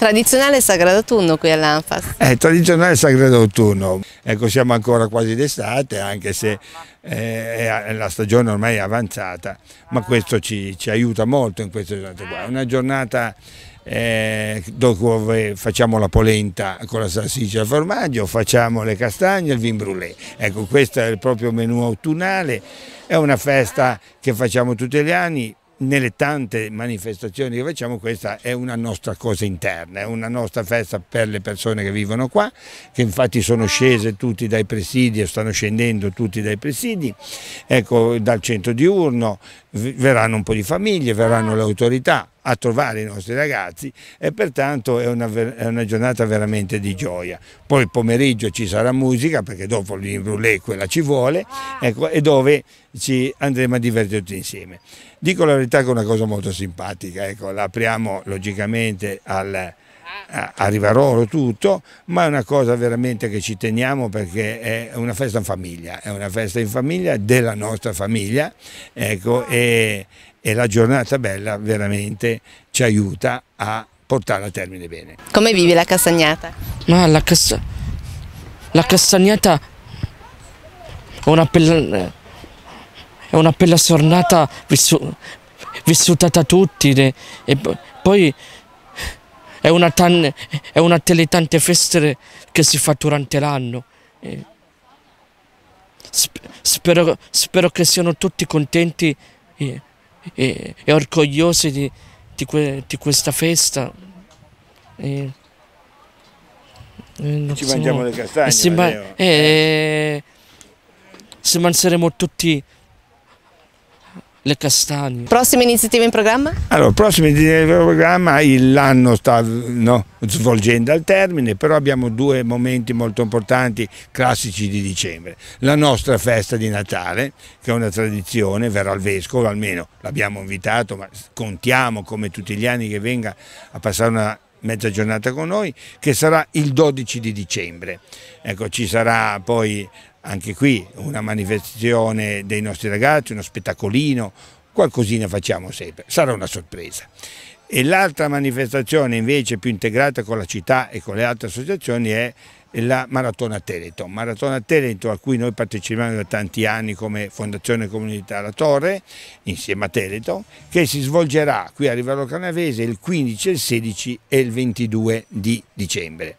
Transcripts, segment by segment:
Tradizionale sagrado d'autunno qui all'Anfas. Eh, tradizionale sagrado d'autunno. Ecco, siamo ancora quasi d'estate, anche se eh, la stagione ormai è avanzata, ma questo ci, ci aiuta molto in questa giornata qua. È una giornata eh, dove facciamo la polenta con la salsiccia e il formaggio, facciamo le castagne e il vin brûlé. Ecco, questo è il proprio menù autunnale, è una festa che facciamo tutti gli anni, nelle tante manifestazioni che facciamo questa è una nostra cosa interna, è una nostra festa per le persone che vivono qua, che infatti sono scese tutti dai presidi e stanno scendendo tutti dai presidi, ecco, dal centro diurno, verranno un po' di famiglie, verranno le autorità, a trovare i nostri ragazzi e pertanto è una, è una, giornata veramente di gioia. Poi il pomeriggio ci sarà musica perché dopo l'imbrulè quella ci vuole ah. ecco, e dove ci andremo a divertire tutti insieme. Dico la verità che è una cosa molto simpatica, ecco, la apriamo logicamente al, a Rivarolo tutto, ma è una cosa veramente che ci teniamo perché è una festa in famiglia, è una festa in famiglia della nostra famiglia ecco, ah. e, e la giornata bella veramente ci aiuta a portarla a termine bene. Come vivi la castagnata? Ma la, cas la castagnata è una bella, è una bella giornata vissu vissuta da tutti e, e poi è una, tan, è una delle tante feste che si fa durante l'anno. Spero, spero che siano tutti contenti e, e orgogliose di, di, que, di, questa festa. E, e Ci mangiamo le castagne. E si, ma, eh, si mangeremo tutti le castagne. Prossime iniziative in programma? Allora, prossime iniziative in programma, l'anno sta no, svolgendo al termine, però abbiamo due momenti molto importanti, classici di dicembre. La nostra festa di Natale, che è una tradizione, verrà al Vescovo, almeno l'abbiamo invitato, ma contiamo come tutti gli anni che venga a passare una mezza giornata con noi, che sarà il 12 di dicembre. Ecco, ci sarà poi anche qui una manifestazione dei nostri ragazzi, uno spettacolino, qualcosina facciamo sempre, sarà una sorpresa. E l'altra manifestazione invece più integrata con la città e con le altre associazioni è la Maratona Teleto, Maratona Teleto a cui noi partecipiamo da tanti anni come Fondazione Comunità La Torre insieme a Teleto che si svolgerà qui a Rivalo Canavese il 15, il 16 e il 22 di dicembre.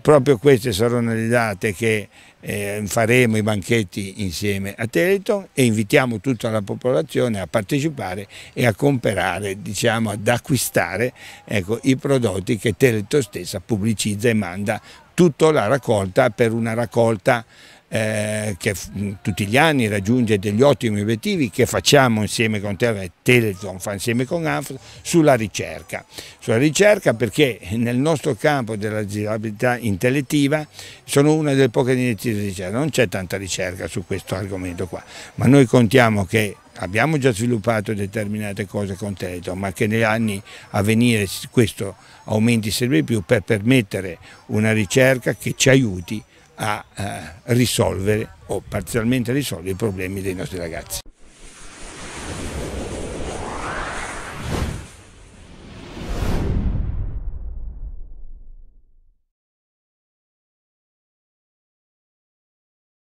Proprio queste saranno le date che eh, faremo i banchetti insieme a Teleton e invitiamo tutta la popolazione a partecipare e a comprare, diciamo, ad acquistare ecco, i prodotti che Teleton stessa pubblicizza e manda tutta la raccolta per una raccolta eh, che tutti gli anni raggiunge degli ottimi obiettivi che facciamo insieme con Teleton, fa insieme con ANF sulla ricerca sulla ricerca perché nel nostro campo della disabilità intellettiva sono una delle poche iniziative di ricerca, non c'è tanta ricerca su questo argomento qua, ma noi contiamo che abbiamo già sviluppato determinate cose con Teleton, ma che negli anni a venire questo aumenti sempre più per permettere una ricerca che ci aiuti a eh, risolvere o parzialmente risolvere i problemi dei nostri ragazzi.